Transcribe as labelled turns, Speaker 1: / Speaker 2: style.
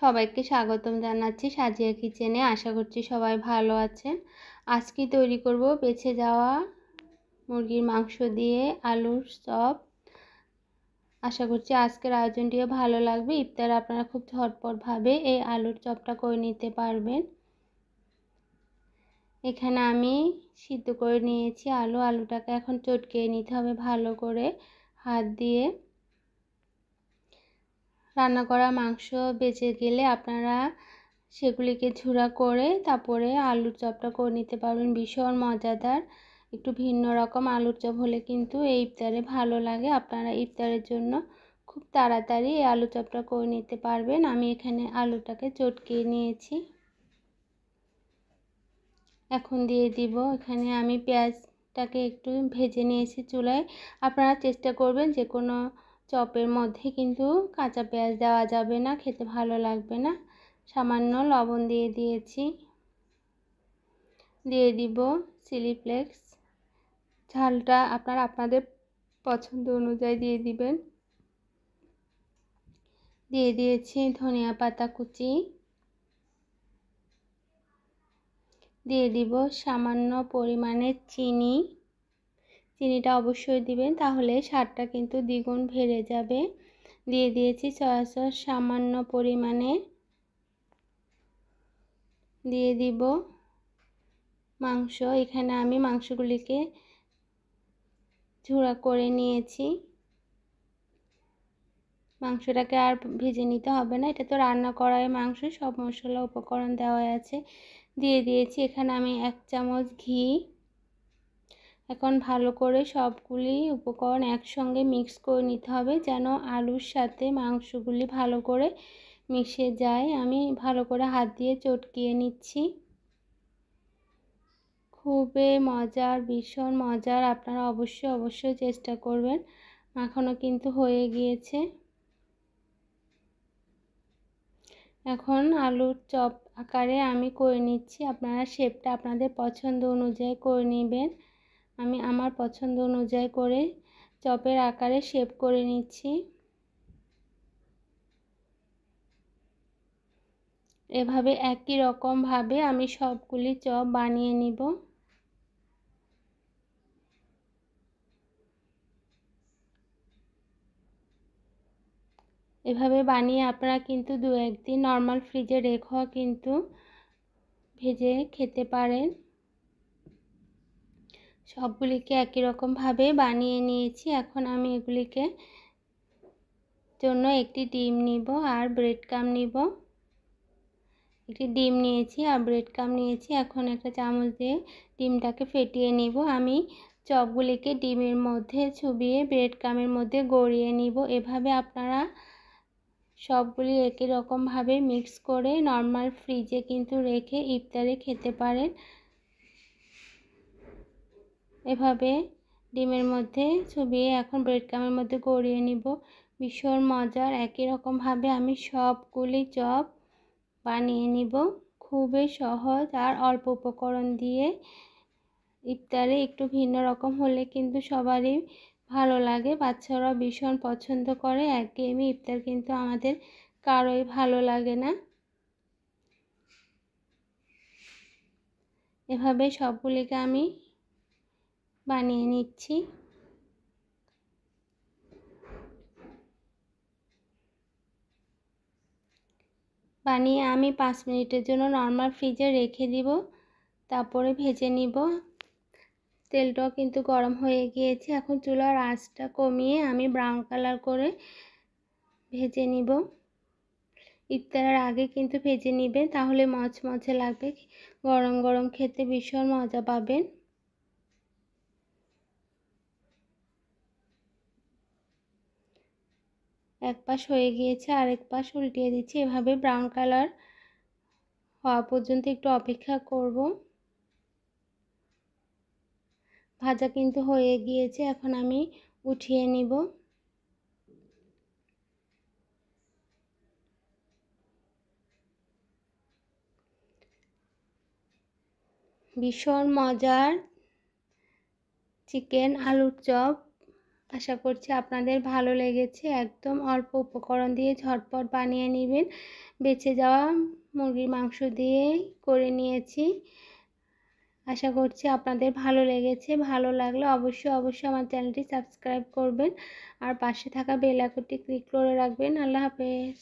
Speaker 1: সবাইকে স্বাগতম জানাচ্ছি সাজিয়া কিচেনে আশা করছি সবাই ভালো আছেন আজকে তৈরি করব বেছে যাওয়া মুরগির মাংস দিয়ে আলুর চপ আশা করছি আজকের আয়োজনটিও ভালো লাগবে ইফতার আপনারা খুব ঝটপটভাবে এই আলুর চপটা করে নিতে পারবেন এখানে আমি সিদ্ধ করে নিয়েছি আলু আলুটাকে এখন চটকে নিতে হবে ভালো করে হাত দিয়ে রান্না করা মাংস বেঁচে গেলে আপনারা সেগুলিকে ঝুড়া করে তারপরে আলুর চপটা করে নিতে পারবেন ভীষণ মজাদার একটু ভিন্ন রকম আলুর চপ হলে কিন্তু এই ইফতারে ভালো লাগে আপনারা ইফতারের জন্য খুব তাড়াতাড়ি এই আলু চপটা করে নিতে পারবেন আমি এখানে আলুটাকে চটকে নিয়েছি এখন দিয়ে দিব এখানে আমি পেঁয়াজটাকে একটু ভেজে নিয়েছি চুলায় আপনারা চেষ্টা করবেন যে কোনো চপের মধ্যে কিন্তু কাঁচা পেঁয়াজ দেওয়া যাবে না খেতে ভালো লাগবে না সামান্য লবণ দিয়ে দিয়েছি দিয়ে দিব চিলি ফ্লেক্স ঝালটা আপনার আপনাদের পছন্দ অনুযায়ী দিয়ে দিবেন দিয়ে দিয়েছি ধনিয়া পাতা কুচি দিয়ে দিব সামান্য পরিমাণে চিনি চিনিটা অবশ্যই দিবেন তাহলে স্বাদটা কিন্তু দ্বিগুণ বেড়ে যাবে দিয়ে দিয়েছি সয়া সস সামান্য পরিমাণে দিয়ে দিব মাংস এখানে আমি মাংসগুলিকে ঝুড়া করে নিয়েছি মাংসটাকে আর ভেজে নিতে হবে না এটা তো রান্না করায় মাংস সব মশলা উপকরণ দেওয়া আছে দিয়ে দিয়েছি এখানে আমি এক চামচ ঘি এখন ভালো করে সবগুলি উপকরণ একসঙ্গে মিক্স করে নিতে হবে যেন আলুর সাথে মাংসগুলি ভালো করে মিশে যায় আমি ভালো করে হাত দিয়ে চটকিয়ে নিচ্ছি খুবই মজার ভীষণ মজার আপনারা অবশ্যই অবশ্যই চেষ্টা করবেন এখনও কিন্তু হয়ে গিয়েছে এখন আলুর চপ আকারে আমি করে নিচ্ছি আপনারা শেপটা আপনাদের পছন্দ অনুযায়ী করে নেবেন আমি আমার পছন্দ অনুযায়ী করে চপের আকারে শেপ করে নিচ্ছি এভাবে একই রকমভাবে আমি সবগুলি চপ বানিয়ে নিব এভাবে বানিয়ে আপনারা কিন্তু দু একদিন নর্মাল ফ্রিজে রেখেও কিন্তু ভেজে খেতে পারেন সবগুলিকে একই রকমভাবে বানিয়ে নিয়েছি এখন আমি এগুলিকে জন্য একটি ডিম নিব আর ব্রেড কাম নিব একটি ডিম নিয়েছি আর ব্রেড কাম নিয়েছি এখন একটা চামচ দিয়ে ডিমটাকে ফেটিয়ে নিব আমি চপগুলিকে ডিমের মধ্যে ছুবিয়ে ব্রেড কামের মধ্যে গড়িয়ে নিব এভাবে আপনারা সবগুলি একই রকমভাবে মিক্স করে নর্মাল ফ্রিজে কিন্তু রেখে ইফতারে খেতে পারেন এভাবে ডিমের মধ্যে ছবিয়ে এখন ব্রেড কামের মধ্যে গড়িয়ে নিব ভীষণ মজার একই রকমভাবে আমি সবগুলি চপ বানিয়ে নিব খুবই সহজ আর অল্প উপকরণ দিয়ে ইফতারে একটু ভিন্ন রকম হলে কিন্তু সবারই ভালো লাগে বাচ্চারাও ভীষণ পছন্দ করে একঘেয়েমি ইফতার কিন্তু আমাদের কারোই ভালো লাগে না এভাবে সবগুলিকে আমি বানিয়ে নিচ্ছি বানিয়ে আমি পাঁচ মিনিটের জন্য নর্মাল ফ্রিজে রেখে দিব তারপরে ভেজে নিব তেলটাও কিন্তু গরম হয়ে গিয়েছে এখন চুলার আঁচটা কমিয়ে আমি ব্রাউন কালার করে ভেজে নিব ইফতারের আগে কিন্তু ভেজে নেবেন তাহলে মচমচে লাগবে গরম গরম খেতে ভীষণ মজা পাবেন এক পাশ হয়ে গিয়েছে আরেক পাশ উল্টিয়ে দিচ্ছি এভাবে ব্রাউন কালার হওয়া পর্যন্ত একটু অপেক্ষা করব ভাজা কিন্তু হয়ে গিয়েছে এখন আমি উঠিয়ে নিব ভীষণ মজার চিকেন আলুর চপ আশা করছি আপনাদের ভালো লেগেছে একদম অল্প উপকরণ দিয়ে ঝটপট বানিয়ে নেবেন বেঁচে যাওয়া মুরগির মাংস দিয়েই করে নিয়েছি আশা করছি আপনাদের ভালো লেগেছে ভালো লাগলে অবশ্যই অবশ্যই আমার চ্যানেলটি সাবস্ক্রাইব করবেন আর পাশে থাকা বেল আইকনটি ক্লিক করে রাখবেন আল্লাহ হাফেজ